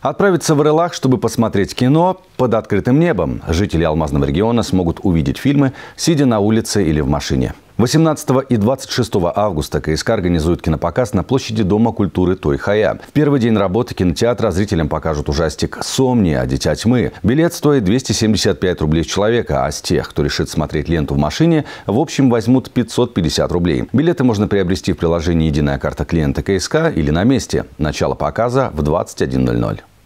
Отправиться в Релах, чтобы посмотреть кино под открытым небом. Жители Алмазного региона смогут увидеть фильмы, сидя на улице или в машине. 18 и 26 августа КСК организует кинопоказ на площади Дома культуры Тойхая. В первый день работы кинотеатра зрителям покажут ужастик «Сомния. Дитя тьмы». Билет стоит 275 рублей человека, а с тех, кто решит смотреть ленту в машине, в общем возьмут 550 рублей. Билеты можно приобрести в приложении «Единая карта клиента КСК» или на месте. Начало показа в 21.00.